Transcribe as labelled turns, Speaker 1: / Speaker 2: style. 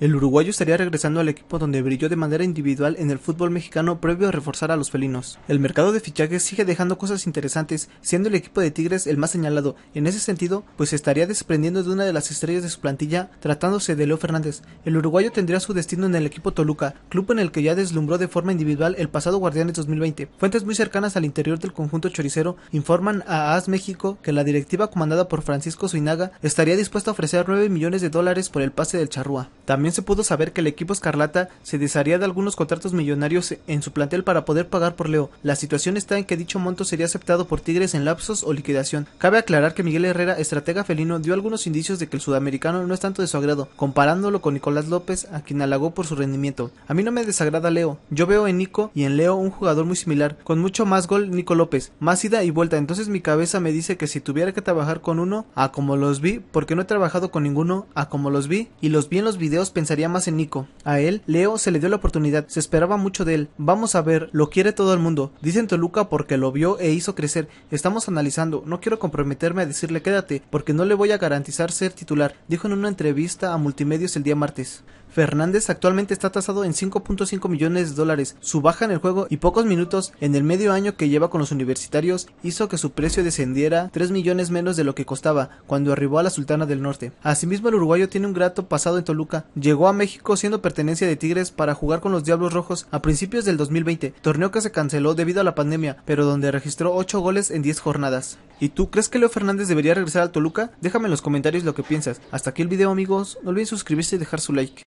Speaker 1: El uruguayo estaría regresando al equipo donde brilló de manera individual en el fútbol mexicano previo a reforzar a los felinos. El mercado de fichajes sigue dejando cosas interesantes, siendo el equipo de Tigres el más señalado. En ese sentido, pues estaría desprendiendo de una de las estrellas de su plantilla, tratándose de Leo Fernández. El uruguayo tendría su destino en el equipo Toluca, club en el que ya deslumbró de forma individual el pasado guardián Guardianes 2020. Fuentes muy cercanas al interior del conjunto choricero informan a AS México que la directiva comandada por Francisco Zuinaga estaría dispuesta a ofrecer 9 millones de dólares por el pase del Charrúa. También se pudo saber que el equipo escarlata se desharía de algunos contratos millonarios en su plantel para poder pagar por Leo. La situación está en que dicho monto sería aceptado por Tigres en lapsos o liquidación. Cabe aclarar que Miguel Herrera, estratega felino, dio algunos indicios de que el sudamericano no es tanto de su agrado, comparándolo con Nicolás López, a quien halagó por su rendimiento. A mí no me desagrada Leo. Yo veo en Nico y en Leo un jugador muy similar, con mucho más gol Nico López, más ida y vuelta. Entonces mi cabeza me dice que si tuviera que trabajar con uno, a como los vi, porque no he trabajado con ninguno, a como los vi, y los vi en los videos pensaría más en Nico. A él, Leo se le dio la oportunidad, se esperaba mucho de él. Vamos a ver, lo quiere todo el mundo. Dicen Toluca porque lo vio e hizo crecer. Estamos analizando, no quiero comprometerme a decirle quédate, porque no le voy a garantizar ser titular, dijo en una entrevista a Multimedios el día martes. Fernández actualmente está tasado en 5.5 millones de dólares. Su baja en el juego y pocos minutos en el medio año que lleva con los universitarios hizo que su precio descendiera 3 millones menos de lo que costaba cuando arribó a la Sultana del Norte. Asimismo, el uruguayo tiene un grato pasado en Toluca, Llegó a México siendo pertenencia de Tigres para jugar con los Diablos Rojos a principios del 2020, torneo que se canceló debido a la pandemia, pero donde registró 8 goles en 10 jornadas. ¿Y tú crees que Leo Fernández debería regresar al Toluca? Déjame en los comentarios lo que piensas. Hasta aquí el video amigos, no olviden suscribirse y dejar su like.